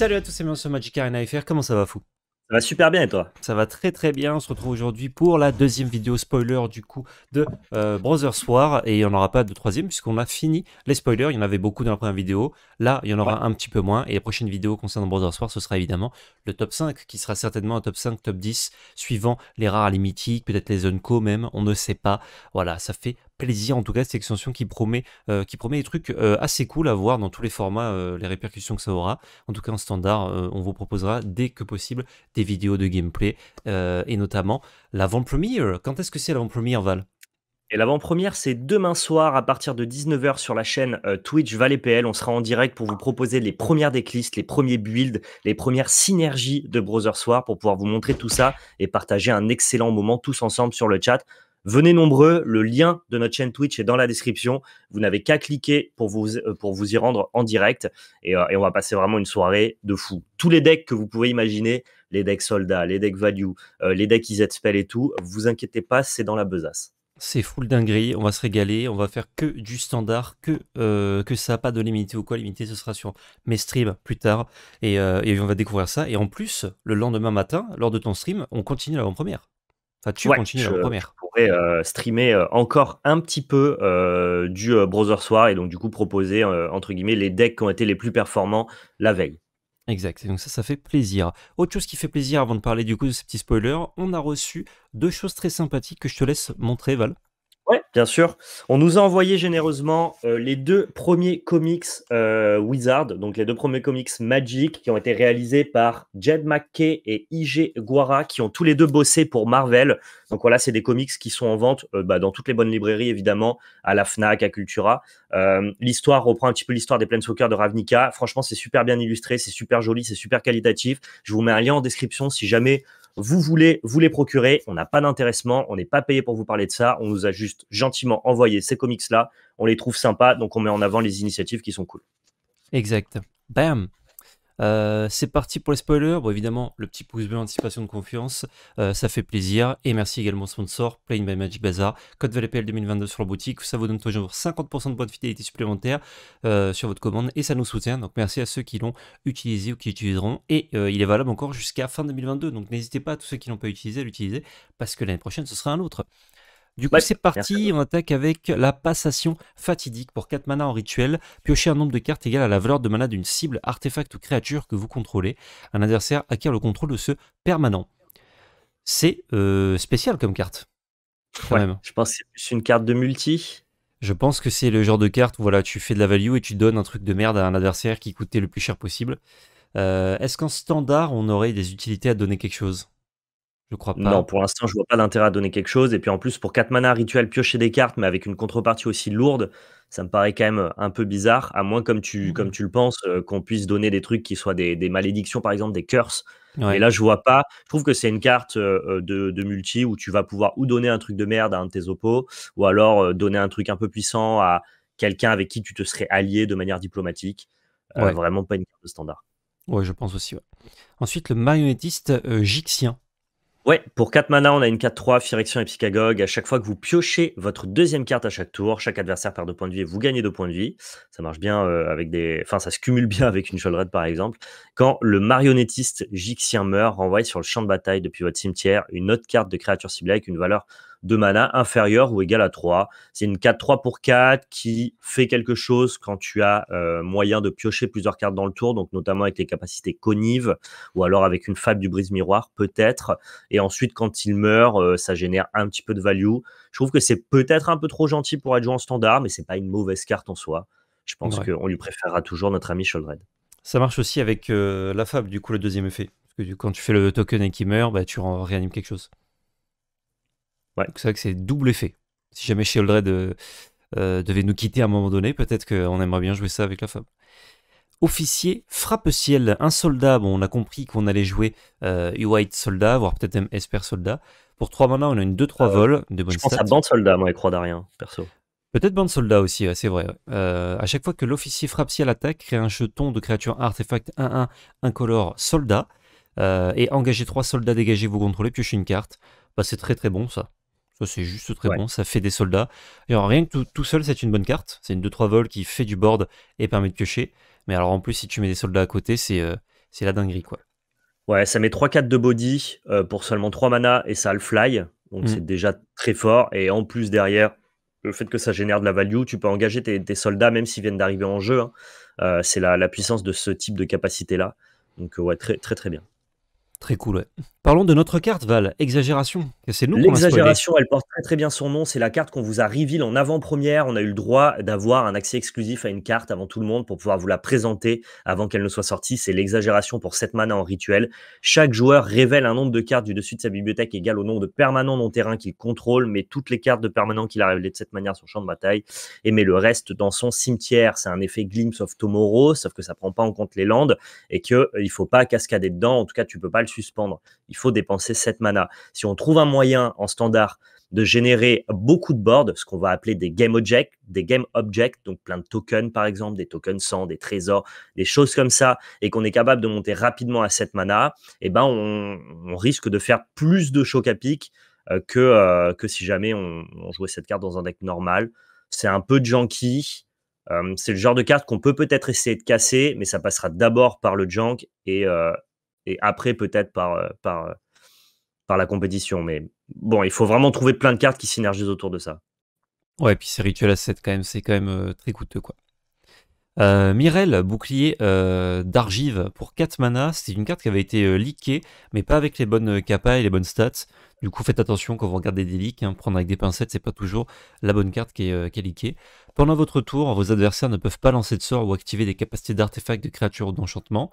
Salut à tous, bienvenue sur Magic Arena FR, comment ça va fou Ça va super bien et toi Ça va très très bien, on se retrouve aujourd'hui pour la deuxième vidéo spoiler du coup de euh, Brothers War et il n'y en aura pas de troisième puisqu'on a fini les spoilers, il y en avait beaucoup dans la première vidéo, là il y en aura un petit peu moins et la prochaine vidéo concernant Brothers War ce sera évidemment le top 5 qui sera certainement un top 5, top 10 suivant les rares, les mythiques, peut-être les unco même, on ne sait pas, voilà ça fait plaisir en tout cas cette extension qui promet, euh, qui promet des trucs euh, assez cool à voir dans tous les formats, euh, les répercussions que ça aura. En tout cas en standard, on vous proposera dès que possible des vidéos de gameplay et notamment l'avant-première. Quand est-ce que c'est l'avant-première Val et l'avant-première, c'est demain soir à partir de 19h sur la chaîne Twitch et PL. On sera en direct pour vous proposer les premières decklists, les premiers builds, les premières synergies de Browser Soir pour pouvoir vous montrer tout ça et partager un excellent moment tous ensemble sur le chat. Venez nombreux, le lien de notre chaîne Twitch est dans la description. Vous n'avez qu'à cliquer pour vous, euh, pour vous y rendre en direct. Euh, et, on va passer vraiment une soirée de fou. Tous les decks que vous pouvez imaginer, les decks soldats, les decks value, euh, les decks EZ spell et tout, vous inquiétez pas, c'est dans la besace. C'est full dinguerie, on va se régaler, on va faire que du standard, que, euh, que ça, pas de limité ou quoi limité, ce sera sur mes streams plus tard et, et on va découvrir ça. Et en plus, le lendemain matin, lors de ton stream, on continue l'avant-première tu la première. pourrais euh, streamer euh, encore un petit peu euh, du Browser Soir et donc du coup proposer entre guillemets les decks qui ont été les plus performants la veille. Exact, et donc ça, ça fait plaisir. Autre chose qui fait plaisir avant de parler du coup de ces petits spoilers, on a reçu deux choses très sympathiques que je te laisse montrer, Val bien sûr. On nous a envoyé généreusement euh, les deux premiers comics euh, Wizard, donc les deux premiers comics Magic, qui ont été réalisés par Jed McKay et IG Guara, qui ont tous les deux bossé pour Marvel. Donc voilà, c'est des comics qui sont en vente euh, bah, dans toutes les bonnes librairies, évidemment, à la FNAC, à Cultura. l'histoire reprend un petit peu l'histoire des Planeswalkers de Ravnica. Franchement, c'est super bien illustré, c'est super joli, c'est super qualitatif. Je vous mets un lien en description si jamais vous voulez vous les procurer. On n'a pas d'intéressement. On n'est pas payé pour vous parler de ça. On nous a juste gentiment envoyé ces comics-là. On les trouve sympas. Donc, on met en avant les initiatives qui sont cool. Exact. Bam. Euh, c'est parti pour les spoilers. Bon, évidemment, le petit pouce bleu anticipation de confiance, euh, ça fait plaisir. Et merci également au sponsor, Playing by Magic Bazaar, code VLPL 2022 sur la boutique. Ça vous donne toujours 50% de points de fidélité supplémentaires euh, sur votre commande et ça nous soutient. Donc merci à ceux qui l'ont utilisé ou qui l'utiliseront. Et il est valable encore jusqu'à fin 2022. Donc n'hésitez pas, à tous ceux qui l'ont pas utilisé, à l'utiliser parce que l'année prochaine, ce sera un autre. Du coup, bah, c'est parti, on attaque avec la passation fatidique. Pour 4 mana en rituel, Piocher un nombre de cartes égal à la valeur de mana d'une cible, artefact ou créature que vous contrôlez. Un adversaire acquiert le contrôle de ce permanent. C'est euh, spécial comme carte. ouais, Je pense que c'est plus une carte de multi. Je pense que c'est le genre de carte où voilà, tu fais de la value et tu donnes un truc de merde à un adversaire qui coûtait le plus cher possible. Euh, est-ce qu'en standard, on aurait des utilités à donner quelque chose je crois pas. Non, pour l'instant, je vois pas d'intérêt à donner quelque chose. Et puis en plus, pour 4 mana rituel, piocher des cartes, mais avec une contrepartie aussi lourde, ça me paraît quand même euh, un peu bizarre. À moins, comme tu, mmh comme tu le penses, euh, qu'on puisse donner des trucs qui soient des, malédictions, par exemple, des curses. Et là, je vois pas. Je trouve que c'est une carte euh, de, multi où tu vas pouvoir ou donner un truc de merde à un de tes oppos, ou alors donner un truc un peu puissant à quelqu'un avec qui tu te serais allié de manière diplomatique. vraiment pas une carte de standard. Ouais, je pense aussi. Ensuite, le marionnettiste gixien. Ouais, pour 4 mana, on a une 4-3, Firection et Psychagogue. À chaque fois que vous piochez votre deuxième carte à chaque tour, chaque adversaire perd 2 points de vie et vous gagnez 2 points de vie. Ça marche bien euh, avec des. Enfin, ça se cumule bien avec une Red par exemple. Quand le marionnettiste Jixien meurt, renvoie sur le champ de bataille depuis votre cimetière une autre carte de créature ciblée avec une valeur de mana inférieur ou égal à 3. C'est une 4-3 pour 4 qui fait quelque chose quand tu as euh, moyen de piocher plusieurs cartes dans le tour, donc notamment avec les capacités connives ou alors avec une fable du brise-miroir, peut-être. Et ensuite, quand il meurt, euh, ça génère un petit peu de value. Je trouve que c'est peut-être un peu trop gentil pour être joué en standard, mais c'est pas une mauvaise carte en soi. Je pense qu'on lui préférera toujours notre ami Sholdred. Ça marche aussi avec euh, la fable, du coup, le deuxième effet. Parce que quand tu fais le token et qu'il meurt, bah, tu réanimes quelque chose. Ouais. C'est vrai que c'est double effet. Si jamais Sheldred euh, euh, devait nous quitter à un moment donné, peut-être qu'on aimerait bien jouer ça avec la femme. Officier, frappe-ciel, un soldat. Bon, on a compris qu'on allait jouer euh, White soldat, voire peut-être même Esper soldat. Pour 3 mana, on a une 2-3 euh, vols de Je pense à Bande soldat, moi, je crois d'Arien, perso. Peut-être Bande soldat aussi, c'est vrai. Euh, à chaque fois que l'officier frappe-ciel attaque, crée un jeton de créature artefact 1-1 incolore soldat. et engagez 3 soldats dégagés, vous contrôlez, piochez une carte. Bah, c'est très très bon ça. C'est juste très bon, ça fait des soldats. rien que tout, seul, c'est une bonne carte. C'est une 2-3 vol qui fait du board et permet de piocher. Mais alors, en plus, si tu mets des soldats à côté, c'est euh, la dinguerie, quoi. Ouais, ça met 3-4 de body euh, pour seulement 3 mana et ça a le fly. Donc, mmh. c'est déjà très fort. Et en plus, derrière, le fait que ça génère de la value, tu peux engager tes, soldats même s'ils viennent d'arriver en jeu. Hein. Euh, c'est la, la, puissance de ce type de capacité-là. Donc, ouais, très, très, très bien. Très cool, Parlons de notre carte, Val. Exagération. C'est nous L'exagération, elle porte très, bien son nom. C'est la carte qu'on vous a reveal en avant-première. On a eu le droit d'avoir un accès exclusif à une carte avant tout le monde pour pouvoir vous la présenter avant qu'elle ne soit sortie. C'est l'exagération pour cette mana en rituel. Chaque joueur révèle un nombre de cartes du dessus de sa bibliothèque égal au nombre de permanents non terrain qu'il contrôle, mais toutes les cartes de permanents qu'il a révélées de cette manière sur champ de bataille et met le reste dans son cimetière. C'est un effet Glimpse of Tomorrow, sauf que ça prend pas en compte les landes et qu'il ne euh, il faut pas cascader dedans. En tout cas, tu peux pas le suspendre, il faut dépenser 7 mana. Si on trouve un moyen en standard de générer beaucoup de boards, ce qu'on va appeler des game objects, des game objects, donc plein de tokens par exemple, des tokens sans des trésors, des choses comme ça, et qu'on est capable de monter rapidement à 7 mana, eh ben on, risque de faire plus de choc à pic euh, que, euh, que si jamais on, jouait cette carte dans un deck normal. C'est un peu janky. Euh, c'est le genre de carte qu'on peut peut-être essayer de casser, mais ça passera d'abord par le junk et, et après peut-être par, euh, par, euh, par la compétition. Mais bon, il faut vraiment trouver plein de cartes qui synergisent autour de ça. Ouais, et puis ces rituels à 7 quand même, c'est quand même euh, très coûteux quoi. Mirel, bouclier d'argive pour 4 mana, c'est une carte qui avait été liquée, leakée, mais pas avec les bonnes capas et les bonnes stats. Du coup, faites attention quand vous regardez des leaks, hein, prendre avec des pincettes, c'est pas toujours la bonne carte qui est, qui leakée. Pendant votre tour, vos adversaires ne peuvent pas lancer de sort ou activer des capacités d'artefacts, de créatures ou d'enchantements.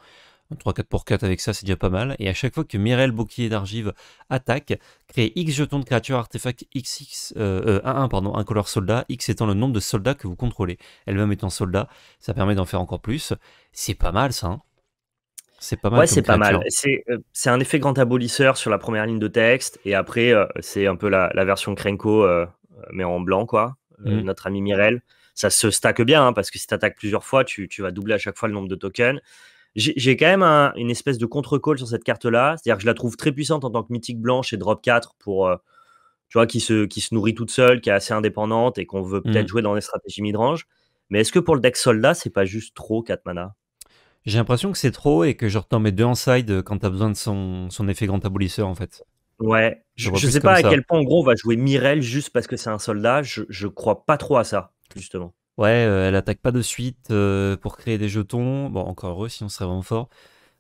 3-4 pour 4 avec ça, c'est déjà pas mal. Et à chaque fois que Mirel, bouclier d'argive, attaque, crée X jetons de créatures artefacts XX, 1-1, euh, euh, pardon, un color soldat, X étant le nombre de soldats que vous contrôlez. Elle-même étant soldat, ça permet d'en faire encore plus. C'est pas mal ça. Hein. c'est pas mal. Ouais, c'est pas mal. Euh, c'est un effet grand abolisseur sur la première ligne de texte. Et après, c'est un peu la, version Krenko, mais en blanc, quoi. Mhm. notre ami Mirel. Ça se stack bien, hein, parce que si tu attaques plusieurs fois, tu, tu, vas doubler à chaque fois le nombre de tokens j'ai quand même une espèce de contre-call sur cette carte-là. C'est-à-dire que je la trouve très puissante en tant que mythique blanche et drop 4 pour, euh, tu vois, qui se, qui se nourrit toute seule, qui est assez indépendante et qu'on veut peut-être mm. jouer dans des stratégies midrange. Mais est-ce que pour le deck soldat, c'est pas juste trop 4 mana J'ai l'impression que c'est trop et que je t'en mes deux en side quand t'as besoin de son, effet grand abolisseur en fait. Ouais, je, sais pas à quel point en gros on va jouer Mirel juste parce que c'est un soldat. Je, je crois pas trop à ça, justement ouais, euh, elle attaque pas de suite euh, pour créer des jetons. Bon, encore heureux, sinon on serait vraiment fort.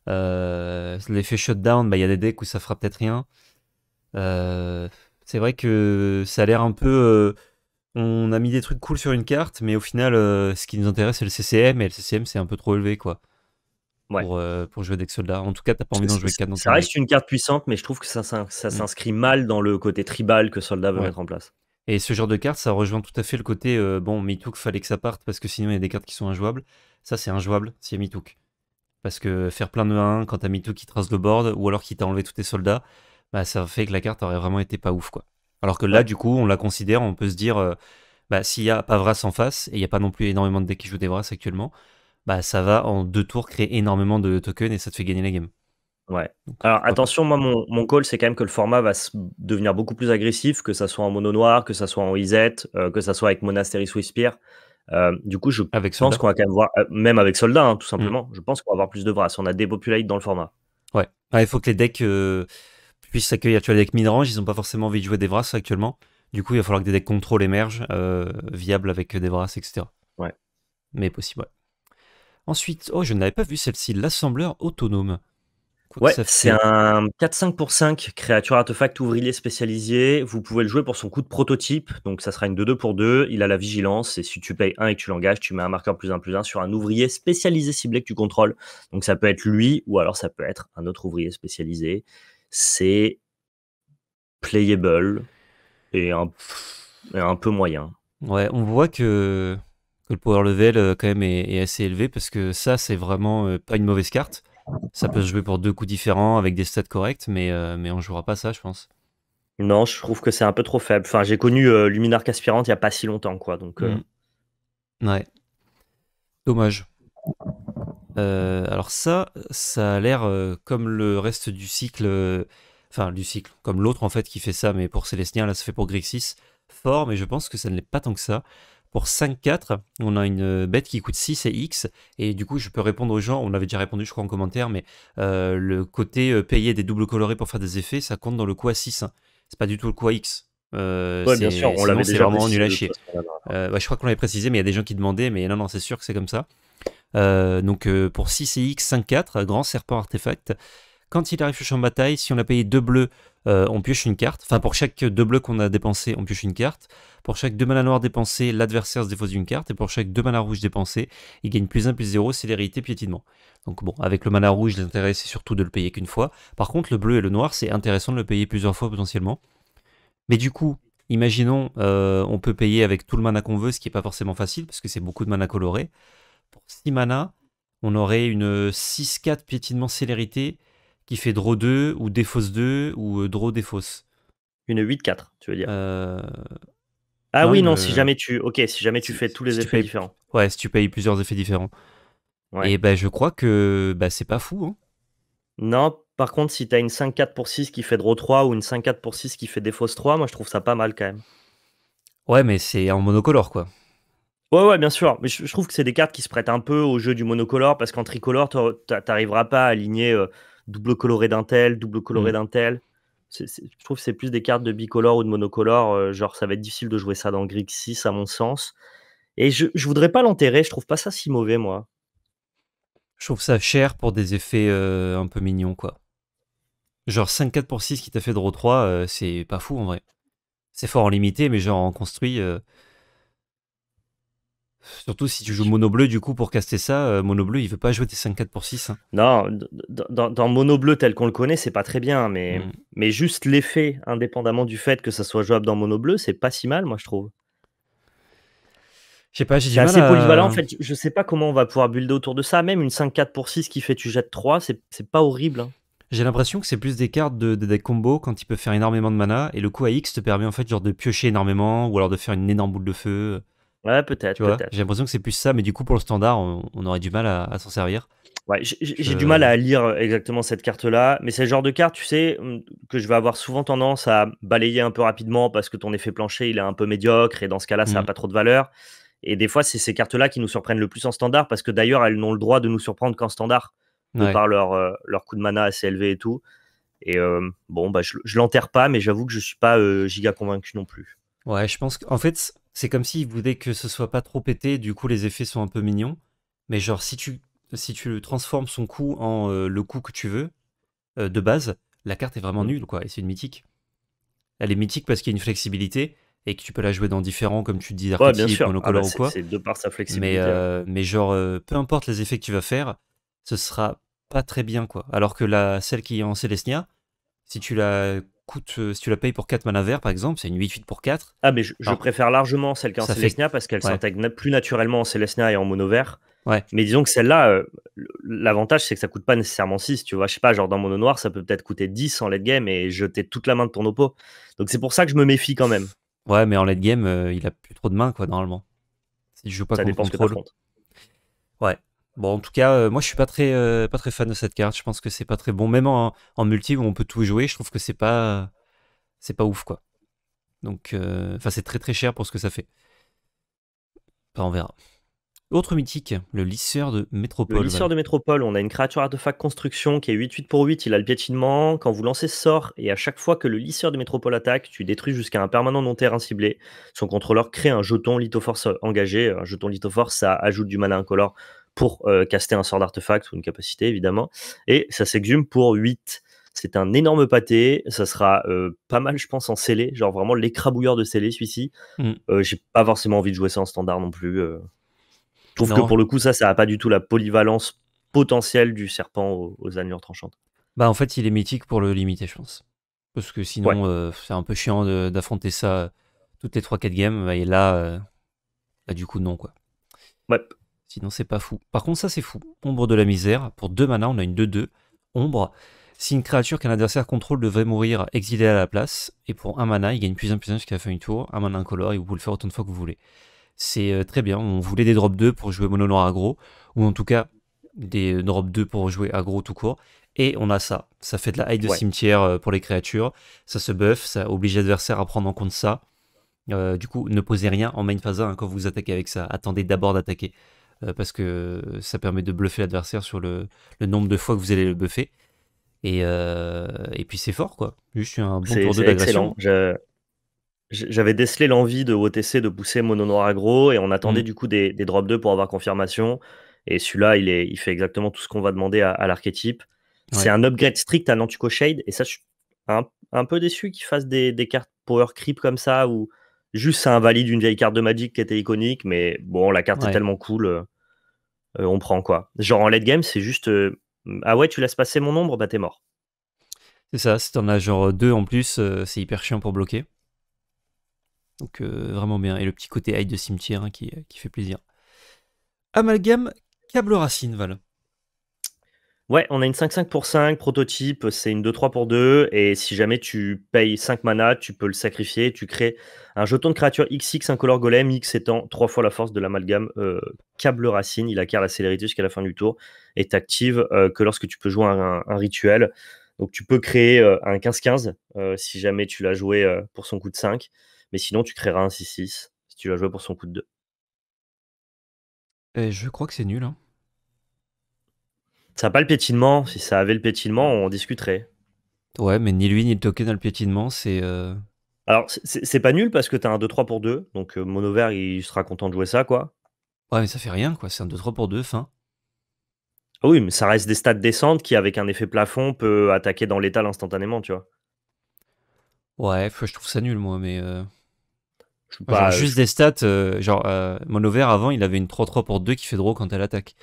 Euh, L'effet shutdown, bah, il y a des decks où ça fera peut-être rien. c'est vrai que ça a l'air un peu on a mis des trucs cool sur une carte, mais au final, ce qui nous intéresse, c'est le CCM, et le CCM, c'est un peu trop élevé, quoi. Pour, jouer avec soldats. En tout cas, t'as pas envie d'en jouer 4 dans Ça reste une carte puissante, mais je trouve que ça, mm. s'inscrit mal dans le côté tribal que Soldat veut mettre en place. Et ce genre de carte, ça rejoint tout à fait le côté euh, bon, bon, il fallait que ça parte parce que sinon il y a des cartes qui sont injouables. Ça, c'est injouable s'il y a Parce que faire plein de 1 quand t'as Mitouk qui trace le board ou alors qui t'a enlevé tous tes soldats, bah, ça fait que la carte aurait vraiment été pas ouf. quoi. Alors que là, du coup, on la considère, on peut se dire euh, bah, s'il y a pas Vras en face, et il n'y a pas non plus énormément de decks qui jouent des Vras actuellement, bah, ça va en deux tours créer énormément de tokens et ça te fait gagner la game. Ouais. Alors attention, moi mon, mon call c'est quand même que le format va devenir beaucoup plus agressif, que ça soit en mono noir, que ça soit en Izette, euh, que ça soit avec Monastery Swisspear. Euh, du coup, je pense qu'on va quand même voir, euh, même avec Soldat, hein, tout simplement, mm. je pense qu'on va avoir plus de bras. On a des Populite dans le format. Ouais. Ah, il faut que les decks puissent s'accueillir. Tu vois, les decks midrange, ils n'ont pas forcément envie de jouer des brasses actuellement. Du coup, il va falloir que des decks contrôle émergent, viables avec des brasses etc. Ouais. Mais possible, Ensuite, oh, je n'avais pas vu celle-ci, l'assembleur autonome. Ouais, c'est un 4-5 pour 5 créature artefact ouvrier spécialisé. Vous pouvez le jouer pour son coup de prototype. Donc ça sera une 2-2 pour 2. Il a la vigilance. Et si tu payes 1 et que tu l'engages, tu mets un marqueur plus 1 plus 1 sur un ouvrier spécialisé ciblé que tu contrôles. Donc ça peut être lui ou alors ça peut être un autre ouvrier spécialisé. C'est playable et un, peu moyen. Ouais, on voit que, le power level euh, quand même est assez élevé parce que ça, c'est vraiment euh, pas une mauvaise carte ça peut se jouer pour deux coups différents avec des stats corrects, mais, on euh, mais on jouera pas ça, je pense. Non, je trouve que c'est un peu trop faible. Enfin, j'ai connu euh, Luminar Luminarc aspirante il n'y a pas si longtemps, quoi. Donc, euh. mm. Ouais. Dommage. alors ça, ça a l'air comme le reste du cycle, enfin du cycle, comme l'autre en fait qui fait ça, mais pour Célestinien, là, ça fait pour Grixis fort, mais je pense que ça ne l'est pas tant que ça. Pour 5-4, on a une bête qui coûte 6 et X. Et du coup, je peux répondre aux gens. On avait déjà répondu, je crois, en commentaire, mais euh, le côté euh, payer des doubles colorés pour faire des effets, ça compte dans le coût à 6. Hein. C'est pas du tout le coût X. Euh, bien sûr, on l'avait C'est vraiment nul à chier. je crois qu'on l'avait précisé, mais il y a des gens qui demandaient, mais non, non, c'est sûr que c'est comme ça. donc pour 6 et X, 5, 4, grand serpent artefact, quand il arrive sur champ de bataille, si on a payé deux bleus, euh, on pioche une carte. Enfin, pour chaque deux bleus qu'on a dépensé, on pioche une carte. Pour chaque deux manas noirs dépensés, l'adversaire se défausse une carte. Et pour chaque deux manas rouges dépensés, il gagne plus 1, plus 0, célérité, piétinement. Donc bon, avec le mana rouge, l'intérêt c'est surtout de le payer qu'une fois. Par contre, le bleu et le noir, c'est intéressant de le payer plusieurs fois potentiellement. Mais du coup, imaginons, euh, on peut payer avec tout le mana qu'on veut, ce qui n'est pas forcément facile, parce que c'est beaucoup de mana coloré. Pour 6 manas, on aurait une 6-4 piétinement célérité, qui fait draw 2 ou défausse 2 ou euh, draw défausse. Une 8-4, tu veux dire euh, Ah oui, non, si euh, jamais tu OK, si jamais tu fais tous les effets différents. Ouais, si tu payes plusieurs effets différents. Et ben je crois que bah, c'est pas fou. Hein. Non, par contre, si t'as une 5-4 pour 6 qui fait draw 3 ou une 5-4 pour 6 qui fait défausse 3, moi je trouve ça pas mal quand même. Ouais, mais c'est en monocolore quoi. Ouais, ouais, bien sûr. Mais je, trouve que c'est des cartes qui se prêtent un peu au jeu du monocolore parce qu'en tricolore, t'arriveras pas à aligner double coloré d'un tel, double coloré mm. d'un tel. je trouve que c'est plus des cartes de bicolore ou de monocolore. Euh, genre, ça va être difficile de jouer ça dans Grix 6, à mon sens. Et je, je voudrais pas l'enterrer, je trouve pas ça si mauvais, moi. Je trouve ça cher pour des effets euh, un peu mignons, quoi. Genre 5-4 pour 6 qui t'a fait draw 3, euh, c'est pas fou en vrai. C'est fort en limité, mais genre en construit, Surtout si tu joues mono bleu, du coup, pour caster ça, euh, mono bleu, il veut pas jouer tes 5-4 pour 6. Hein. Non, dans, mono bleu tel qu'on le connaît, c'est pas très bien, mais, mm. mais juste l'effet, indépendamment du fait que ça soit jouable dans mono bleu, c'est pas si mal, moi, je trouve. Je sais pas, j'ai C'est assez polyvalent, en fait. Je sais pas comment on va pouvoir builder autour de ça. Même une 5-4 pour 6 qui fait tu jettes 3, c'est pas horrible. Hein. J'ai l'impression que c'est plus des cartes de, deck des combos quand il peut faire énormément de mana, et le coup à X te permet, en fait, genre de piocher énormément, ou alors de faire une énorme boule de feu. Ouais, peut-être. J'ai l'impression que c'est plus ça, mais du coup, pour le standard, on, aurait du mal à, s'en servir. Ouais, j'ai du mal à lire euh, exactement cette carte-là, mais c'est le genre de carte, tu sais, mm, que je vais avoir souvent tendance à balayer un peu rapidement parce que ton effet plancher, il est un peu médiocre et dans ce cas-là, ça n'a mmh. pas trop de valeur. Et des fois, c'est ces cartes-là qui nous surprennent le plus en standard parce que d'ailleurs, elles n'ont le droit de nous surprendre qu'en standard par leur, euh, leur coût de mana assez élevé et tout. Et euh, bon, bah, je, l'enterre pas, mais j'avoue que je suis pas giga convaincu non plus. Ouais, je pense qu'en fait, c'est comme s'il voulait que ce soit pas trop pété, du coup les effets sont un peu mignons. Mais genre si tu, si tu transformes son coup en euh, le coup que tu veux, euh, de base, la carte est vraiment mm. nulle, quoi, et c'est une mythique. Elle est mythique parce qu'il y a une flexibilité et que tu peux la jouer dans différents, comme tu dis, archétypes, ouais, bien ah bah, ou quoi. C'est de par sa flexibilité. Hein. Euh, mais, genre, peu importe les effets que tu vas faire, ce sera pas très bien, quoi. Alors que la, celle qui est en Celestia, si tu la coûte, euh, si tu la payes pour 4 mana par exemple, c'est une 8-8 pour 4. Ah, mais je, préfère largement celle qui est en Célestia parce qu'elle s'intègre plus naturellement en Célestia et en mono vert. Ouais. Mais disons que celle-là, euh, l'avantage, c'est que ça coûte pas nécessairement 6. Tu vois, je sais pas, genre dans mono noir, ça peut peut-être coûter 10 en late game et jeter toute la main de ton oppo. Donc c'est pour ça que je me méfie quand même. Ouais, mais en late game, euh, il a plus trop de mains, quoi, normalement. Si je joue pas ça dépend contrôle. Que ouais. Bon, en tout cas, euh, moi, je suis pas très, euh, pas très fan de cette carte. Je pense que c'est pas très bon, même en, multi où on peut tout jouer. Je trouve que c'est pas, c'est pas ouf, quoi. Donc, euh, enfin, c'est très très cher pour ce que ça fait. Enfin, on verra. Autre mythique, le lisseur de métropole. Le lisseur de métropole, on a une créature artefact construction qui est 8-8 pour 8, il a le piétinement. Quand vous lancez ce sort, et à chaque fois que le lisseur de métropole attaque, tu détruis jusqu'à un permanent non terrain ciblé. Son contrôleur crée un jeton lithoforce engagé. Un jeton lithoforce, ça ajoute du mana incolore pour euh, caster un sort d'artefact ou une capacité, évidemment. Et ça s'exhume pour 8. C'est un énorme pâté. Ça sera euh, pas mal, je pense, en scellé. Genre vraiment l'écrabouilleur de scellé, celui-ci. Je hmm. euh, n'ai J'ai pas forcément envie de jouer ça en standard non plus. Je trouve que pour le coup, ça, ça a pas du tout la polyvalence potentielle du serpent aux, anneaux tranchants. tranchantes. Bah, en fait, il est mythique pour le limiter, je pense. Parce que sinon, c'est un peu chiant d'affronter ça toutes les 3-4 games. Et là, bah, du coup, non, quoi. Ouais. Sinon, c'est pas fou. Par contre, ça, c'est fou. Ombre de la misère. Pour 2 mana, on a une 2-2. Ombre. Si une créature qu'un adversaire contrôle devrait mourir, exilée à la place. Et pour 1 mana, il gagne plus 1 plus 1 jusqu'à la fin du tour. 1 mana incolore et vous pouvez le faire autant de fois que vous voulez. C'est euh, très bien. On voulait des drop 2 pour jouer mono noir aggro. Ou en tout cas, des euh, drop 2 pour jouer aggro tout court. Et on a ça. Ça fait de la hide de cimetière euh, pour les créatures. Ça se buff. Ça oblige l'adversaire à prendre en compte ça. du coup, ne posez rien en main phase hein, 1 quand vous attaquez avec ça. Attendez d'abord d'attaquer. Euh, parce que ça permet de bluffer l'adversaire sur le, nombre de fois que vous allez le buffer. Et, euh, et puis c'est fort, quoi. Juste un bon tour de d'agression. J'avais décelé l'envie de OTC de pousser Mono Noir aggro et on attendait mm. du coup des, drops drop 2 pour avoir confirmation. Et celui-là, il, il fait exactement tout ce qu'on va demander à, l'archétype. C'est un upgrade strict à Nantico Shade et ça, je suis un, peu déçu qu'il fasse des, cartes power creep comme ça où Juste, ça invalide une vieille carte de Magic qui était iconique, mais bon, la carte est tellement cool, euh, euh, on prend quoi. Genre en late game, c'est juste euh, Ah ouais, tu laisses passer mon ombre, bah t'es mort. C'est ça, si t'en as genre deux en plus, c'est hyper chiant pour bloquer. Donc vraiment bien. Et le petit côté hide de cimetière hein, qui, fait plaisir. Amalgame, câble racine, Val. Ouais, on a une 5-5 pour 5, prototype, c'est une 2-3 pour 2, et si jamais tu payes 5 mana, tu peux le sacrifier, tu crées un jeton de créature XX un color golem, X étant 3 fois la force de l'amalgame euh, câble racine, il acquiert la célérité jusqu'à la fin du tour, et t'active euh, que lorsque tu peux jouer un, rituel. Donc tu peux créer euh, un 15-15 si jamais tu l'as joué pour son coup de 5, mais sinon tu créeras un 6-6 si tu l'as joué pour son coup de 2. je crois que c'est nul, hein. Ça n'a pas le pétinement. Si ça avait le pétillement on discuterait. Ouais, mais ni lui ni le token n'a le piétinement, C'est. Euh, Alors, c'est pas nul parce que t'as un 2-3 pour 2. Donc, euh, il sera content de jouer ça, quoi. Ouais, mais ça fait rien, quoi. C'est un 2-3 pour 2, fin. Ah oui, mais ça reste des stats descentes qui, avec un effet plafond, peut attaquer dans l'étal instantanément, tu vois. Ouais, je trouve ça nul, moi, mais. Euh, juste des stats. Euh, genre, Monovert, avant, il avait une 3-3 pour 2 qui fait draw quand elle attaque.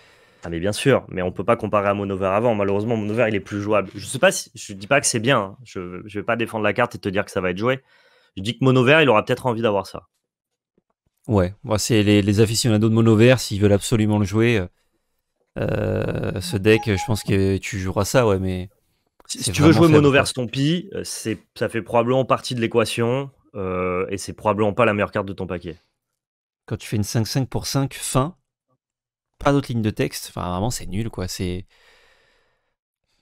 Ah, mais bien sûr, mais on peut pas comparer à Monover avant. Malheureusement, Monover il est plus jouable. Je sais pas je dis pas que c'est bien. Hein. Je je vais pas défendre la carte et te dire que ça va être joué. Je dis que Monover il aura peut-être envie d'avoir ça. Ouais, c'est les, les aficionados de Monover s'ils veulent absolument le jouer. Euh, euh, ce deck, je pense que tu joueras ça, ouais, mais. Si, tu veux jouer Monover ton pis euh, c'est ça fait probablement partie de l'équation euh, et c'est probablement pas la meilleure carte de ton paquet. Quand tu fais une 5-5 pour 5 fin, pas d'autres lignes de texte. Enfin, vraiment, c'est nul, quoi. C'est.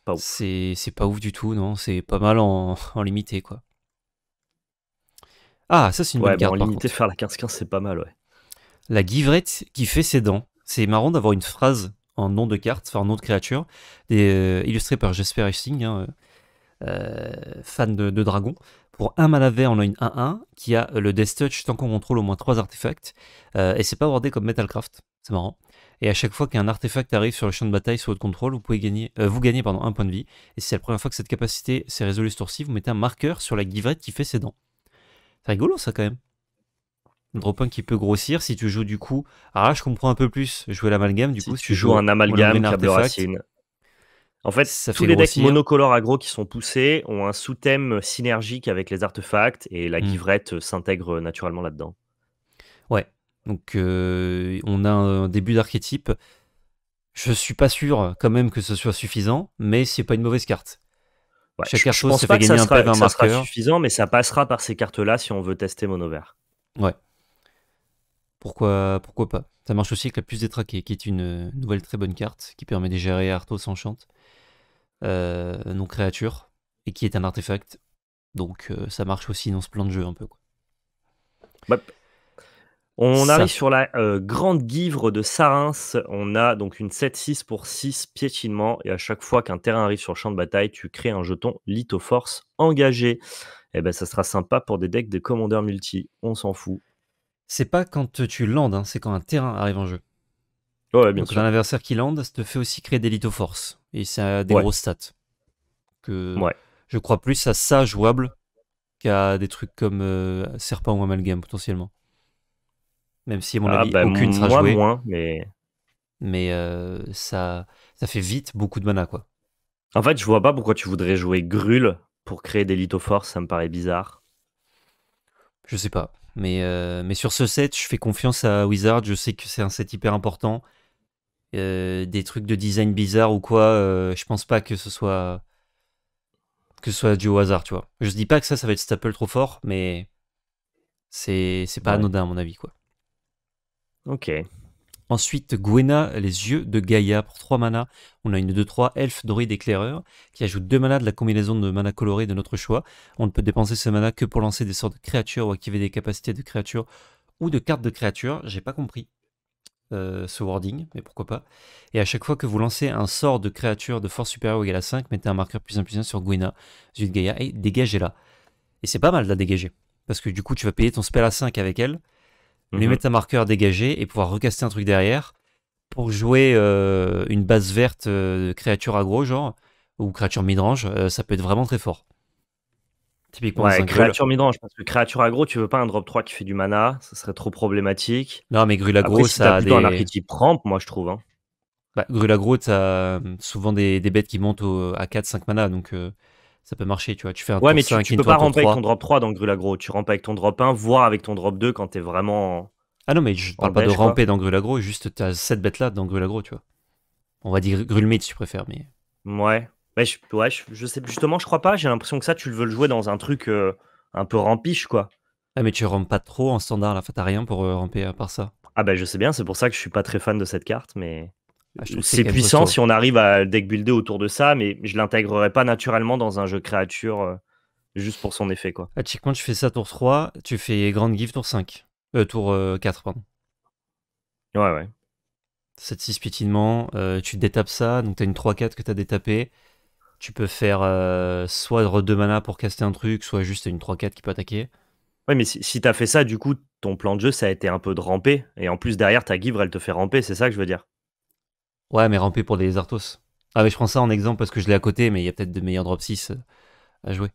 Pas c'est, pas ouf du tout, non. C'est pas mal en, limité, quoi. Ah, ça, c'est une bonne carte. En limité, faire la 15-15, c'est pas mal, ouais. La guivrette qui fait ses dents. C'est marrant d'avoir une phrase en nom de carte, enfin en nom de créature, euh, illustrée par Jasper Hastings, hein, euh, euh, fan de, de, Dragon, pour un mana en une 1-1 qui a le Death Touch tant qu'on contrôle au moins 3 artefacts. et c'est pas abordé comme Metalcraft, c'est marrant. Et à chaque fois qu'un artefact arrive sur le champ de bataille sous votre contrôle, vous, pouvez gagner, euh, vous gagnez pendant un point de vie. Et si c'est la première fois que cette capacité s'est résolue ce tour-ci, vous mettez un marqueur sur la guivrette qui fait ses dents. C'est rigolo ça quand même. Un drop 1 qui peut grossir si tu joues du coup. Ah, là, je comprends un peu plus jouer l'amalgame. Du coup, tu joues, un amalgame, a artefact, racine. En fait, ça tous fait les decks monocolores agro qui sont poussés ont un sous-thème synergique avec les artefacts et la hmm. guivrette s'intègre naturellement là-dedans. Ouais, donc euh, on a un début d'archétype. Je suis pas sûr quand même que ce soit suffisant, mais c'est pas une mauvaise carte. Chaque carte chose, ça fait gagner un peu marqueur. suffisant, mais ça passera par ces cartes-là si on veut tester mono vert. Ouais. Pourquoi, pourquoi pas Ça marche aussi avec la puce détraquée, qui est une nouvelle très bonne carte qui permet de gérer Arthos Enchant, euh, non créature, et qui est un artefact. Donc euh, ça marche aussi dans ce plan de jeu un peu. Quoi. Bah, on arrive sur la euh, grande guivre de Sarins. On a donc une 7-6 pour 6 piétinement. Et à chaque fois qu'un terrain arrive sur le champ de bataille, tu crées un jeton lithoforce engagé. Et eh ben ça sera sympa pour des decks des commandeurs multi. On s'en fout. C'est pas quand tu landes, hein, c'est quand un terrain arrive en jeu. Ouais, bien donc, un adversaire qui lande, ça te fait aussi créer des Force Et ça des stats. Que ouais. Je crois plus à ça jouable qu'à des trucs comme euh, Serpent ou Amalgame potentiellement même si à mon ah, avis bah, aucune sera jouée. mais mais euh, ça, ça fait vite beaucoup de mana quoi. En fait, je vois pas pourquoi tu voudrais jouer Grul pour créer des lithophores, ça me paraît bizarre. Je sais pas, mais, euh, mais sur ce set, je fais confiance à Wizard, je sais que c'est un set hyper important. Euh, des trucs de design bizarre ou quoi, je pense pas que ce soit que ce soit du au hasard, tu vois. Je dis pas que ça, ça va être staple trop fort, mais c'est pas anodin à mon avis, quoi. Ok. Ensuite, Gwena, les yeux de Gaïa pour 3 mana. On a une 2-3 Elf droïde éclaireur qui ajoute 2 manas de la combinaison de mana colorée de notre choix. On ne peut dépenser ce mana que pour lancer des sorts de créatures ou activer des capacités de créatures ou de cartes de créatures. J'ai pas compris euh, ce wording, mais pourquoi pas. Et à chaque fois que vous lancez un sort de créature de force supérieure ou égale à 5, mettez un marqueur plus 1 plus 1 sur Gwena, yeux de Gaïa, et dégagez-la. Et c'est pas mal de la dégager. Parce que du coup, tu vas payer ton spell à 5 avec elle lui mhm. mettre un marqueur dégagé et pouvoir recaster un truc derrière pour jouer euh, une base verte euh, créature aggro, genre, ou créature midrange, euh, ça peut être vraiment très fort. Typiquement, ouais, créature midrange, parce que créature aggro, tu veux pas un drop 3 qui fait du mana, ça serait trop problématique. Non, mais gru aggro, ça a des... un archétype ramp, moi je trouve. Hein. Bah, t'as souvent des, bêtes qui montent à 4-5 mana, donc ça peut marcher, tu vois. Tu fais un ouais, mais tu, peux pas ramper avec ton drop 3 dans Grulagro. Tu rampes avec ton drop 1, voire avec ton drop 2 quand t'es vraiment. Ah non, mais je parle pas de ramper dans Grulagro, juste t'as cette bête-là dans Grulagro, tu vois. On va dire Grulmit si tu préfères, mais. Ouais. mais je, je, sais, justement, je crois pas. J'ai l'impression que ça, tu le veux le jouer dans un truc euh, un peu rampiche, quoi. Ah, mais tu rampes pas trop en standard, là. T'as rien pour euh, ramper à part ça. Ah, ben, je sais bien, c'est pour ça que je suis pas très fan de cette carte, mais. Ah, c'est puissant si on arrive à deck builder autour de ça, mais je l'intégrerai pas naturellement dans un jeu créature euh, juste pour son effet. quoi. Ah, tu fais ça tour 3, tu fais grande give tour 5. Euh, tour 4, euh, pardon. Ouais, ouais. 7-6 pitinement, euh, tu détapes ça, donc tu as une 3-4 que tu as détapé. Tu peux faire soit 2 mana pour caster un truc, soit juste une 3-4 qui peut attaquer. ouais mais si, si tu as fait ça, du coup, ton plan de jeu, ça a été un peu de ramper. Et en plus, derrière, ta givre, elle te fait ramper, c'est ça que je veux dire. Ouais, mais ramper pour des Arthos. Ah, mais je prends ça en exemple parce que je l'ai à côté, mais il y a peut-être de meilleurs drop 6 euh, à jouer.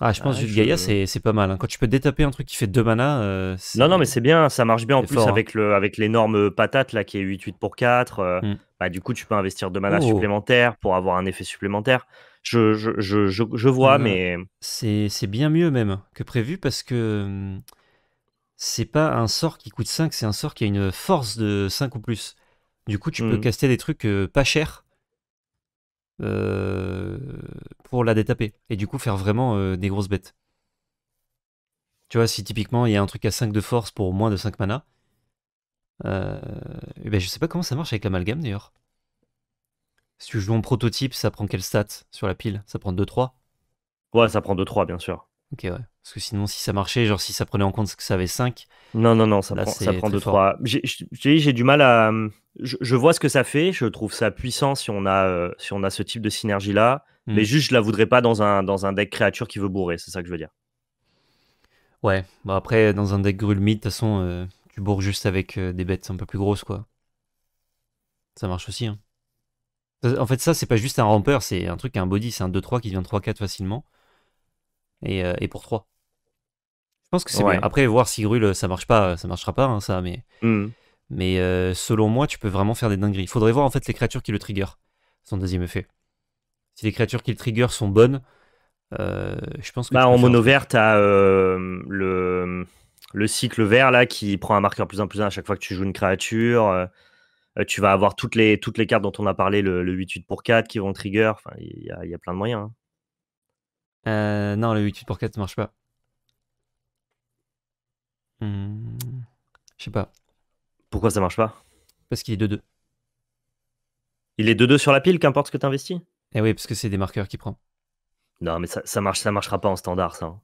Ah, je pense ah, que Gaïa, c'est pas mal. Hein. Quand tu peux détaper un truc qui fait 2 mana. Euh, non, non, mais c'est bien, ça marche bien en plus hein. avec l'énorme patate là qui est 8-8 pour 4. Euh, mm. bah, du coup, tu peux investir 2 mana oh. supplémentaires pour avoir un effet supplémentaire. Je, je, vois, ah. mais. C'est bien mieux même que prévu parce que hum, c'est pas un sort qui coûte 5, c'est un sort qui a une force de 5 ou plus. Du coup, tu peux mmh. caster des trucs euh, pas chers euh, pour la détaper. Et du coup, faire vraiment euh, des grosses bêtes. Tu vois, si typiquement il y a un truc à 5 de force pour moins de 5 mana, et ben, je sais pas comment ça marche avec l'amalgame d'ailleurs. Si tu joues en prototype, ça prend quel stat sur la pile Ça prend 2-3 Ouais, ça prend 2-3, bien sûr. Ok, ouais. Parce que sinon, si ça marchait, genre si ça prenait en compte ce que ça avait 5. Non, non, non, ça prend prend, ça prend 2, 3. J'ai du mal à. Je, vois ce que ça fait, je trouve ça puissant si on a, euh, si on a ce type de synergie-là. Hmm. Mais juste, je la voudrais pas dans un, dans un deck créature qui veut bourrer, c'est ça que je veux dire. Ouais, bon bah après, dans un deck mid, de toute façon, euh, tu bourres juste avec euh, des bêtes un peu plus grosses, quoi. Ça marche aussi. Hein. En fait, ça, c'est pas juste un rampeur, c'est un truc, un body, c'est un 2-3 qui devient 3-4 facilement. Et, et, pour 3. Je pense que c'est bon. Après, voir si Grul, ça marche pas, ça marchera pas, hein, ça, mais. Hmm. Mais euh, selon moi, tu peux vraiment faire des dingueries. Il faudrait voir en fait les créatures qui le trigger, son deuxième effet. Si les créatures qui le trigger sont bonnes, euh, je pense que. Bah, en mono vert, t'as euh, le, le cycle vert là qui prend un marqueur plus un plus un à chaque fois que tu joues une créature. tu vas avoir toutes les, toutes les cartes dont on a parlé, le, 8-8 pour 4 qui vont le trigger. Enfin, il y, a plein de moyens. Hein. non, le 8-8 pour 4 ne marche pas. Hmm. je sais pas. Pourquoi ça marche pas Parce qu'il est 2-2. Il est 2-2 sur la pile, qu'importe ce que tu investis Eh oui, parce que c'est des marqueurs qui prend. Non, mais ça, ça, marche, ça marchera pas en standard, ça. Hein.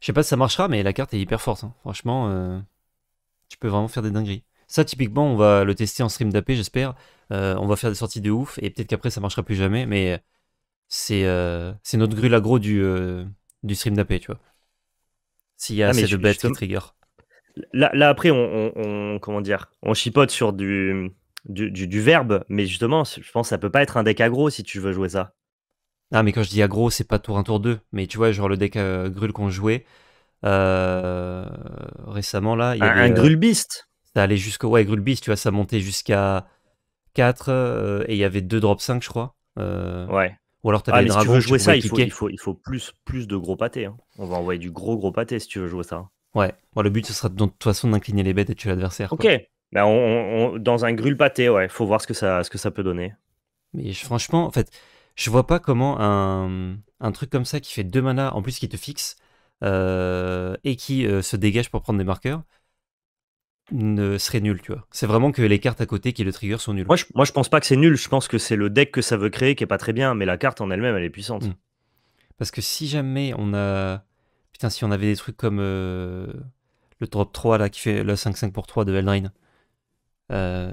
Je sais pas si ça marchera, mais la carte est hyper forte. Hein. Franchement, euh, tu peux vraiment faire des dingueries. Ça, typiquement, on va le tester en stream d'AP, j'espère. Euh, on va faire des sorties de ouf, et peut-être qu'après, ça marchera plus jamais, mais euh, c'est c'est notre grue l'agro du, du stream d'AP, tu vois. S'il y a ah, assez de bêtes qui trigger. Là, après, on, comment dire, on chipote sur du, du, verbe, mais justement, je pense que ça peut pas être un deck aggro si tu veux jouer ça. Ah, mais quand je dis aggro, c'est pas tour 1, tour 2, mais tu vois, genre le deck euh, Grul qu'on jouait euh, récemment, là. y un, avait, un euh, Beast Ça allait jusqu'au. Ouais, Grul Beast, tu vois, ça montait jusqu'à 4 et il y avait 2 drop 5, je crois. ouais. Ou alors avais ah, si tu veux jouer ça, il faut, faut, plus, plus de gros pâtés. Hein. On va envoyer du gros gros pâté si tu veux jouer ça. Ouais. Bon, le but, ce sera de toute façon d'incliner les bêtes et de tuer l'adversaire. Ok. Ben, on, dans un grul pâté, ouais. Faut voir ce que ça, ce que ça peut donner. Mais franchement, en fait, je vois pas comment un, un, truc comme ça qui fait deux manas, en plus qui te fixe, euh, et qui euh, se dégage pour prendre des marqueurs, ne serait nul, tu vois. C'est vraiment que les cartes à côté qui le trigger sont nulles. Moi je, moi, je pense pas que c'est nul, je pense que c'est le deck que ça veut créer qui est pas très bien, mais la carte en elle-même, elle est puissante. Hmm. Parce que si jamais on a Putain, si on avait des trucs comme euh, le drop 3 là qui fait le 5-5 pour 3 de Eldraine euh,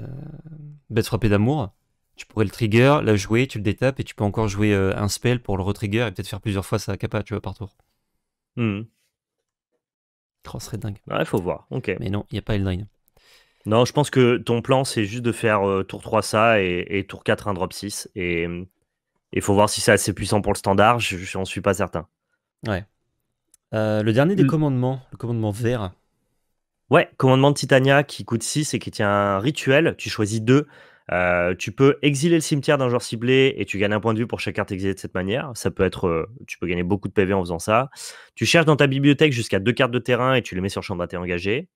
bête frappée d'amour, tu pourrais le trigger, la jouer, tu le détapes et tu peux encore jouer euh, un spell pour le retrigger et peut-être faire plusieurs fois sa capa, tu vois, par tour. Hum. Oh, serait dingue. Ouais, ah, faut voir. Ok. Mais non, il n'y a pas Eldraine Non, je pense que ton plan, c'est juste de faire tour 3 ça et, et, tour 4 un drop 6. Et il faut voir si c'est assez puissant pour le standard, j'en suis pas certain. Ouais, euh, le dernier des mm. commandements, le commandement vert. Ouais, commandement de Titania qui coûte 6 et qui tient un rituel. Tu choisis deux. Euh, tu peux exiler le cimetière d'un joueur ciblé et tu gagnes un point de vue pour chaque carte exilée de cette manière. Ça peut être, euh, tu peux gagner beaucoup de PV en faisant ça. Tu cherches dans ta bibliothèque jusqu'à deux cartes de terrain et tu les mets sur champ à engagée.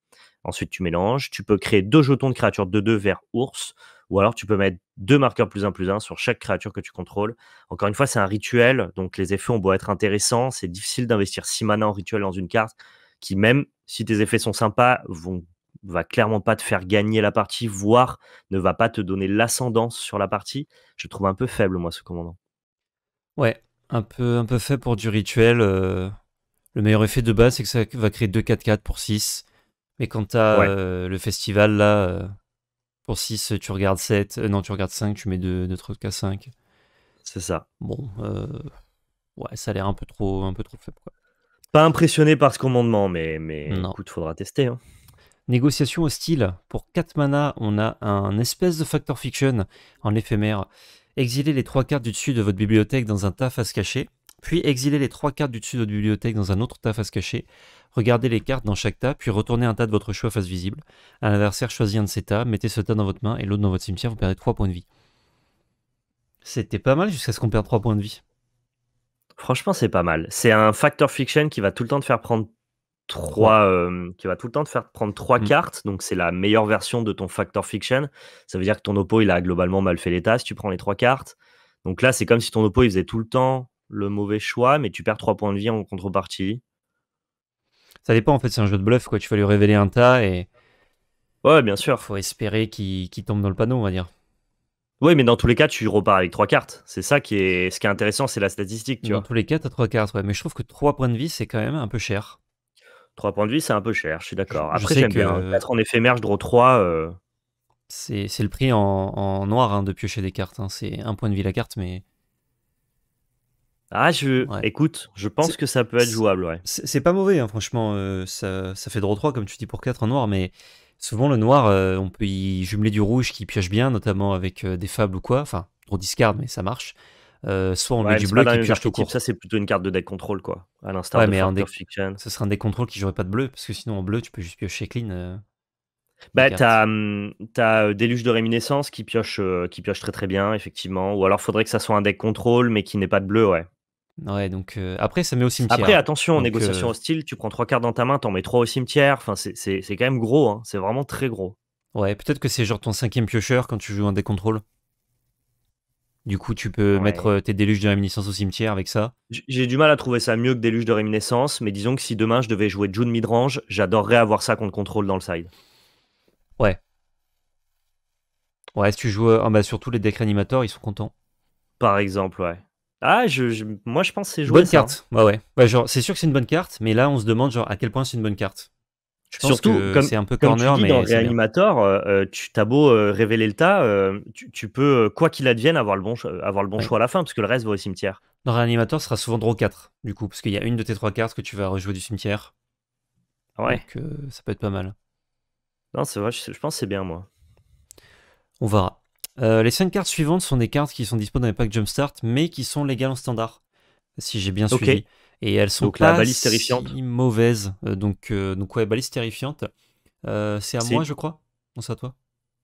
Ensuite, tu mélanges. Tu peux créer deux jetons de créatures de 2 vers ours. Ou alors, tu peux mettre deux marqueurs plus un plus un sur chaque créature que tu contrôles. Encore une fois, c'est un rituel, donc les effets ont beau être intéressants, c'est difficile d'investir 6 mana en rituel dans une carte qui, même si tes effets sont sympas, vont va clairement pas te faire gagner la partie, voire ne va pas te donner l'ascendance sur la partie. Je trouve un peu faible, moi, ce commandant. Ouais, un peu, un peu fait pour du rituel. Euh, le meilleur effet de base, c'est que ça va créer 2 4-4 pour 6. Mais quand t'as euh, le festival, là, euh, pour 6, tu regardes 7. Euh, non, tu regardes 5, tu mets 2, 2 trucs à 5. C'est ça. Bon, euh, ouais, ça a l'air un peu trop, un peu trop faible. Quoi. Pas impressionné par ce commandement, mais, mais non. écoute, faudra tester. Hein. Négociation hostile. Pour 4 mana, on a un espèce de factor fiction en éphémère. Exilez les trois cartes du dessus de votre bibliothèque dans un à se cachée puis exiler les trois cartes du dessus de votre bibliothèque dans un autre tas face cachée, regardez les cartes dans chaque tas, puis retournez un tas de votre choix face visible. Un adversaire choisit un de ces tas, mettez ce tas dans votre main et l'autre dans votre cimetière, vous perdez 3 points de vie. C'était pas mal jusqu'à ce qu'on perde 3 points de vie. Franchement, c'est pas mal. C'est un factor fiction qui va tout le temps te faire prendre 3, euh, va tout le temps faire prendre mm. cartes. Donc, c'est la meilleure version de ton factor fiction. Ça veut dire que ton oppo, il a globalement mal fait les si tu prends les 3 cartes. Donc là, c'est comme si ton oppo, il faisait tout le temps le mauvais choix, mais tu perds 3 points de vie en contrepartie. Ça dépend en fait, c'est un jeu de bluff, quoi. Tu vas lui révéler un tas et. Ouais, bien sûr. Faut espérer qu'il tombe dans le panneau, on va dire. Oui, mais dans tous les cas, tu repars avec 3 cartes. C'est ça qui est, ce qui est intéressant, c'est la statistique. Tu dans tous les cas, tu as 3 cartes, ouais. Mais je trouve que 3 points de vie, c'est quand même un peu cher. 3 points de vie, c'est un peu cher, je suis d'accord. Après, j'aime bien. Hein. en éphémère, je draw 3. Euh. C'est le prix en, noir hein, de piocher des cartes. Hein. C'est un point de vie la carte, mais ah, je... écoute, je pense que ça peut être jouable, ouais. C'est pas mauvais, hein, franchement. Euh, ça, fait draw 3, comme tu dis, pour 4 en noir, mais souvent le noir, euh, on peut y jumeler du rouge qui pioche bien, notamment avec euh, des fables ou quoi. Enfin, on discarde mais ça marche. soit on met du bleu qui pioche tout court. Ça, c'est plutôt une carte de deck control, quoi. À l'instar Fiction. Ce serait un deck control qui jouerait pas de bleu, parce que sinon en bleu, tu peux juste piocher clean. Bah, t'as hum, as Déluge de Réminiscence qui pioche, qui pioche très très bien, effectivement. Ou alors faudrait que ça soit un deck contrôle, mais qui n'est pas de bleu, ouais. Ouais, donc euh, après, ça met au cimetière. Après, attention, négociation euh, hostile, tu prends trois cartes dans ta main, t'en mets trois au cimetière. Enfin, c'est quand même gros, hein. c'est vraiment très gros. Ouais, peut-être que c'est genre ton cinquième piocheur quand tu joues un contrôle. Du coup, tu peux mettre euh, tes déluges de réminiscence au cimetière avec ça. J'ai du mal à trouver ça mieux que déluge de réminiscence, mais disons que si demain je devais jouer June Midrange, j'adorerais avoir ça contre contrôle dans le side. Ouais. Ouais, si tu joues. Ah bah, surtout les decks animateurs, ils sont contents. Par exemple, ouais. Ah, je, moi je pense que c'est joué. Bonne hein. carte. Ouais, ouais. c'est sûr que c'est une bonne carte, mais là on se demande genre à quel point c'est une bonne carte. Surtout, que c'est un peu corner, mais dans Reanimator, euh, euh, tu t'as beau euh, révéler le tas, tu, peux, quoi qu'il advienne, avoir le bon, avoir le bon choix à la fin, parce que le reste va au cimetière. Dans Reanimator, ce sera souvent draw 4, du coup, parce qu'il y a une de tes trois cartes que tu vas rejouer du cimetière. Ah ouais. Donc ça peut être pas mal. Non, c'est vrai, je, pense que c'est bien, moi. On verra. Euh, les 5 cartes suivantes sont des cartes qui sont disponibles dans les packs Jumpstart, mais qui sont légales en standard, si j'ai bien suivi. Et elles sont la balise terrifiante. Si euh, donc, euh, donc ouais, balise terrifiante. c'est à moi, je crois Non, c'est à toi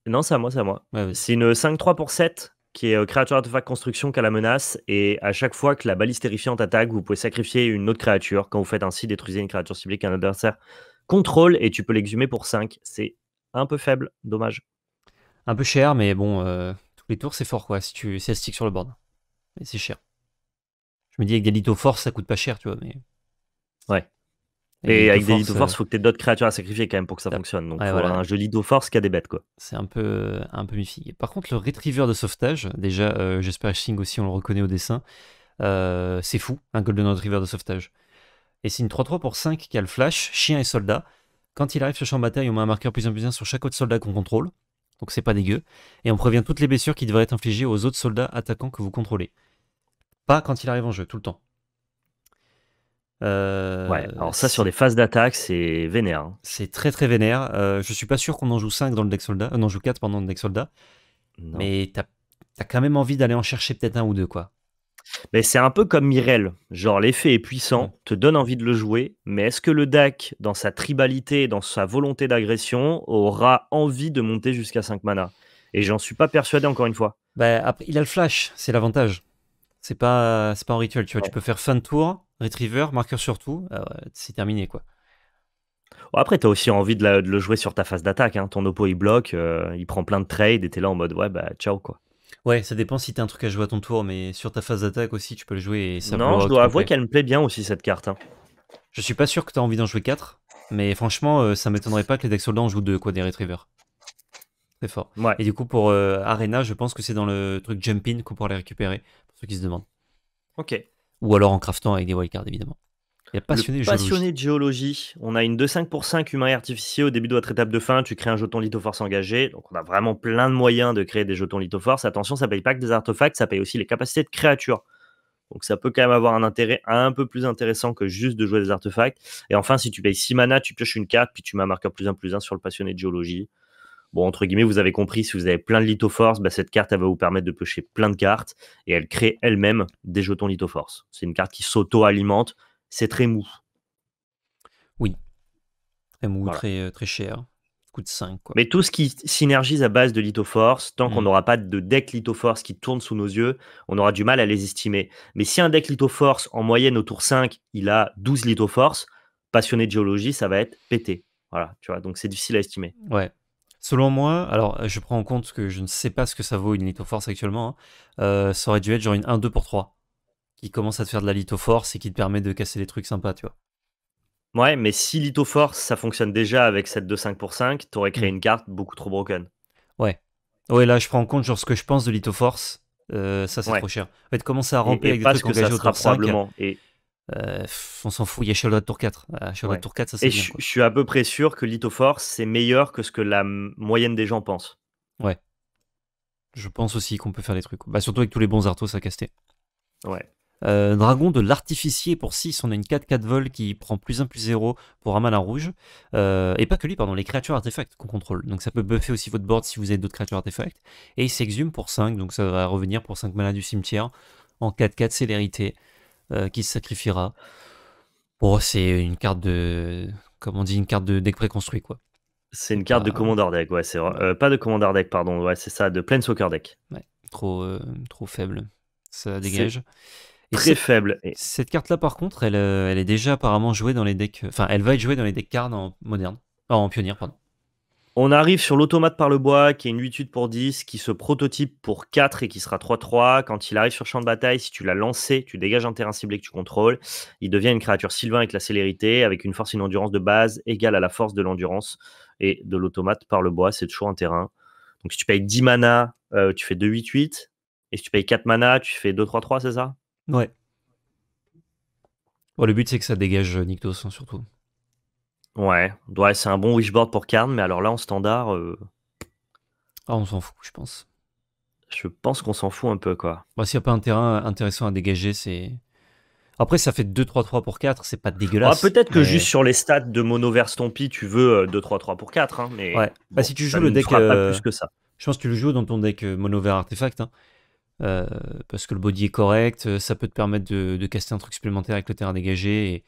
Non, c'est à moi, c'est à moi. C'est une 5-3 pour 7 qui est créature artefact construction qui a la menace. Et à chaque fois que la balise terrifiante attaque, vous pouvez sacrifier une autre créature. Quand vous faites ainsi, détruisez une créature ciblée qu'un adversaire contrôle et tu peux l'exhumer pour 5. C'est un peu faible, dommage un peu cher, mais bon, euh, tous les tours c'est fort quoi, si tu si elle stick sur le board. Mais c'est cher. Je me dis avec des force ça coûte pas cher, tu vois, mais. Ouais. Et, avec des Lido force, euh, faut que tu aies d'autres créatures à sacrifier quand même pour que ça fonctionne. Donc un jeu Lido force qui a des bêtes quoi. C'est un peu un peu mythique. Par contre, le retriever de sauvetage, déjà, euh, j'espère j'espère Shing aussi, on le reconnaît au dessin. c'est fou, un Golden Retriever de sauvetage. Et c'est une 3-3 pour 5 qui a le flash, chien et soldat. Quand il arrive sur champ de bataille, on met un marqueur plus en plus 1 sur chaque autre soldat qu'on contrôle donc c'est pas dégueu. Et on prévient toutes les blessures qui devraient être infligées aux autres soldats attaquants que vous contrôlez. Pas quand il arrive en jeu, tout le temps. Euh, ouais, alors ça sur des phases d'attaque, c'est vénère. Hein. C'est très très vénère. Euh, je suis pas sûr qu'on en joue 5 dans le deck soldat, euh, on en joue 4 pendant le deck soldat. Mais t'as quand même envie d'aller en chercher peut-être un ou deux, quoi. Mais c'est un peu comme Mirel, genre l'effet est puissant, te donne envie de le jouer, mais est-ce que le DAC, dans sa tribalité, dans sa volonté d'agression, aura envie de monter jusqu'à 5 mana Et j'en suis pas persuadé encore une fois. Bah, après, il a le flash, c'est l'avantage. C'est pas, c'est pas un rituel, tu vois, tu peux faire fin de tour, retriever, marqueur sur tout, euh, c'est terminé quoi. Après, tu as aussi envie de, le jouer sur ta phase d'attaque. Hein. Ton oppo, il bloque, euh, il prend plein de trades et t'es là en mode, ouais, bah, ciao, quoi. Ouais, ça dépend si t'as un truc à jouer à ton tour, mais sur ta phase d'attaque aussi, tu peux le jouer et ça Non, je dois avouer qu'elle me plaît bien aussi cette carte. Hein. Je suis pas sûr que t'as envie d'en jouer 4, mais franchement, euh, ça m'étonnerait pas que les decks soldats en jouent 2, quoi, des retrievers. C'est fort. Ouais. Et du coup, pour euh, Arena, je pense que c'est dans le truc Jumping qu'on pourra les récupérer, pour ceux qui se demandent. Ok. Ou alors en craftant avec des wildcards, évidemment passionné, passionné de géologie. On a une 2-5 pour 5 humain et au début de votre étape de fin. Tu crées un jeton lithoforce engagé. Donc, on a vraiment plein de moyens de créer des jetons lithoforce. Attention, ça paye pas que des artefacts, ça paye aussi les capacités de créature. Donc, ça peut quand même avoir un intérêt un peu plus intéressant que juste de jouer des artefacts. Et enfin, si tu payes 6 mana, tu pioches une carte, puis tu mets un marqueur plus 1 plus 1 sur le passionné de géologie. Bon, entre guillemets, vous avez compris, si vous avez plein de lithoforce, bah, cette carte, elle va vous permettre de piocher plein de cartes et elle crée elle-même des jetons lithoforce. C'est une carte qui s'auto-alimente c'est très mou. Oui, très mou, très, euh, très cher. Coûte 5. Mais tout ce qui synergise à base de lithoforce, tant qu'on mm. n'aura pas de deck lithoforce qui tourne sous nos yeux, on aura du mal à les estimer. Mais si un deck lithoforce, en moyenne autour de 5, il a 12 lithoforce, passionné de géologie, ça va être pété. Voilà, tu vois, donc c'est difficile à estimer. Ouais. Selon moi, alors euh, je prends en compte que je ne sais pas ce que ça vaut une lithoforce actuellement, hein, euh, ça aurait dû être genre une 1-2 pour 3 qui commence à te faire de la force et qui te permet de casser des trucs sympas, tu vois. Ouais, mais si force ça fonctionne déjà avec cette 2 5 pour 5, t'aurais créé mm. une carte beaucoup trop broken. Ouais. Ouais, là, je prends en compte genre ce que je pense de lithoforce. force, euh, ça, c'est trop cher. En fait, commencer à ramper avec des trucs engagés au euh, on s'en fout, il y a Shadow Tour 4. À ah, Tour 4, ça c'est Et je suis à peu près sûr que force c'est meilleur que ce que la moyenne des gens pense. Ouais. Je pense aussi qu'on peut faire des trucs. Bah, surtout avec tous les bons artos à caster. Ouais. Euh, dragon de l'artificier pour 6, on a une 4-4 vol qui prend plus 1 plus 0 pour un malin rouge. Euh, et pas que lui, pardon, les créatures artefacts qu'on contrôle. Donc ça peut buffer aussi votre board si vous avez d'autres créatures artefacts. Et il s'exhume pour 5, donc ça va revenir pour 5 malins du cimetière en 4-4 célérité euh, qui se sacrifiera. Bon, c'est une carte de. Comme on dit, une carte de deck préconstruit quoi. C'est une carte de ah. Commander deck, ouais, c'est pas de Commander deck, pardon, ouais, c'est ça, de soccer deck. Ouais, trop, trop faible. Ça dégage très cette, faible. Cette carte-là, par contre, euh, elle, est déjà apparemment jouée dans les decks. Euh, enfin, elle va être jouée dans les decks cards en moderne. en pionnière, pardon. On arrive sur l'automate par le bois, qui est une 8 8 pour 10, qui se prototype pour 4 et qui sera 3-3. Quand il arrive sur champ de bataille, si tu l'as lancé, tu dégages un terrain ciblé que tu contrôles. Il devient une créature sylvain avec la célérité, avec une force et une endurance de base égale à la force de l'endurance. Et de l'automate par le bois, c'est toujours un terrain. Donc si tu payes 10 mana, euh, tu fais 2-8-8. Et si tu payes 4 mana, tu fais 2-3-3, c'est ça Ouais. le but, c'est que ça dégage euh, Nictos hein, surtout. Ouais, c'est un bon wishboard pour Karn, mais alors là, en standard. Euh, ah, on s'en fout, je pense. Je pense qu'on s'en fout un peu, quoi. Bon, bah, S'il n'y a pas un terrain intéressant à dégager, c'est. Après, ça fait 2-3-3 pour 4, c'est pas dégueulasse. Ah, Peut-être que juste sur les stats de mono vers Stompy, tu veux 2-3-3 euh, pour 4. Hein, mais ouais. Bah, si tu joues le deck. Pas plus que ça. Je pense que tu le joues dans ton deck mono vers artefact. Hein. Euh, parce que le body est correct, euh, ça peut te permettre de, caster un truc supplémentaire avec le terrain dégagé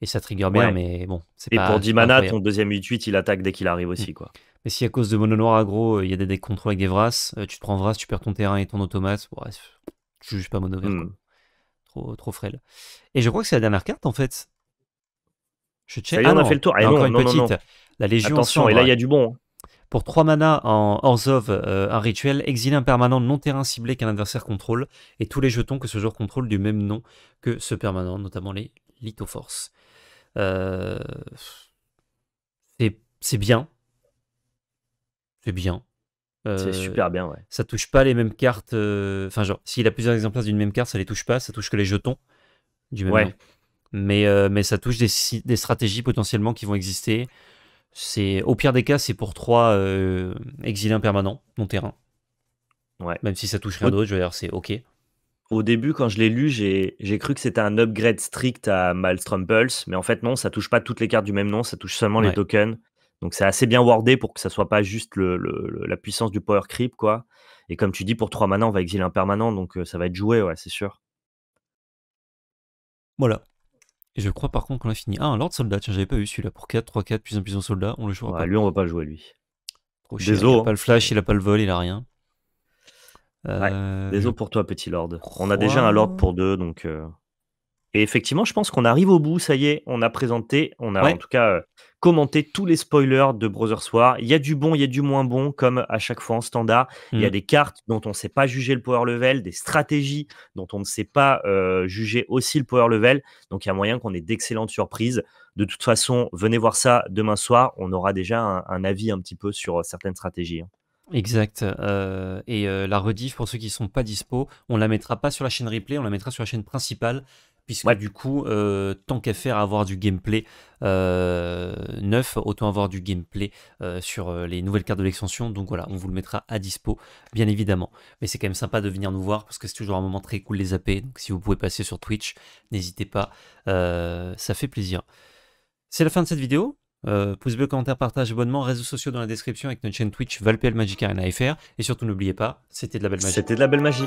et, ça trigger bien, mais bon, c'est pas. Et pour 10 mana, ton deuxième 8-8, il attaque dès qu'il arrive aussi, mm. quoi. Mais si à cause de mono noir aggro, euh, il y a des decks avec des Vras, tu te prends Vras, tu perds ton terrain et ton automate, bref, tu juge pas mono vert, mm. Trop, frêle. Et je crois que c'est la dernière carte, en fait. Je check. ah on a fait le tour. Eh encore une petite. La Légion. Attention, et là, il y a du bon. Hein. Pour 3 mana en hors of euh, un rituel, exiler un permanent non terrain ciblé qu'un adversaire contrôle, et tous les jetons que ce joueur contrôle du même nom que ce permanent, notamment les Lithoforce. Euh... C'est bien. C'est bien. Euh, c'est super bien, ouais. Ça touche pas les mêmes cartes. Euh, enfin, genre, s'il a plusieurs exemplaires d'une même carte, ça les touche pas, ça touche que les jetons du même nom. Mais, mais ça touche des stratégies potentiellement qui vont exister. C'est au pire des cas, c'est pour 3 euh, exilés mon non terrain. Ouais. Même si ça touche rien d'autre, je veux dire, c'est ok. Au début, quand je l'ai lu, j'ai cru que c'était un upgrade strict à malstrom mais en fait, non, ça touche pas toutes les cartes du même nom, ça touche seulement les tokens. Donc, c'est assez bien wardé pour que ça soit pas juste la puissance du Power Creep, quoi. Et comme tu dis, pour 3 mana, on va exiler un permanent, donc euh, ça va être joué, ouais, c'est sûr. Voilà je crois par contre qu'on a fini. Ah, un Lord Soldat, tiens, j'avais pas eu celui-là. Pour 4, 3, 4, plus un, plus un soldat, on le jouera pas. Bah, pas. Lui, on va pas le jouer, lui. Désolé. Il a hein. pas le flash, il a pas le vol, il a rien. Euh, Désolé pour toi, petit Lord. On a déjà un Lord pour deux, donc. Euh. Et effectivement, je pense qu'on arrive au bout, ça y est, on a présenté, on a en tout cas euh, commenter tous les spoilers de Brother Soir. Il y a du bon, il y a du moins bon, comme à chaque fois en standard. Il y a mm. des cartes dont on ne sait pas juger le power level, des stratégies dont on ne sait pas euh, juger aussi le power level. Donc il y a moyen qu'on ait d'excellentes surprises. De toute façon, venez voir ça demain soir. On aura déjà un, avis un petit peu sur euh, certaines stratégies. Hein. Exact. Euh, et la rediff, pour ceux qui ne sont pas dispo, on la mettra pas sur la chaîne replay, on la mettra sur la chaîne principale puisque du coup, euh, tant qu'à faire avoir du gameplay euh, neuf, autant avoir du gameplay euh, sur les nouvelles cartes de l'extension. Donc voilà, on vous le mettra à dispo, bien évidemment. Mais c'est quand même sympa de venir nous voir parce que c'est toujours un moment très cool les AP. Donc si vous pouvez passer sur Twitch, n'hésitez pas, ça fait plaisir. C'est la fin de cette vidéo. pouce bleu, commentaire, partage, abonnement, réseaux sociaux dans la description avec notre chaîne Twitch, ValPL Magic Arena FR. Et surtout, n'oubliez pas, c'était de la belle magie. C'était de la belle magie.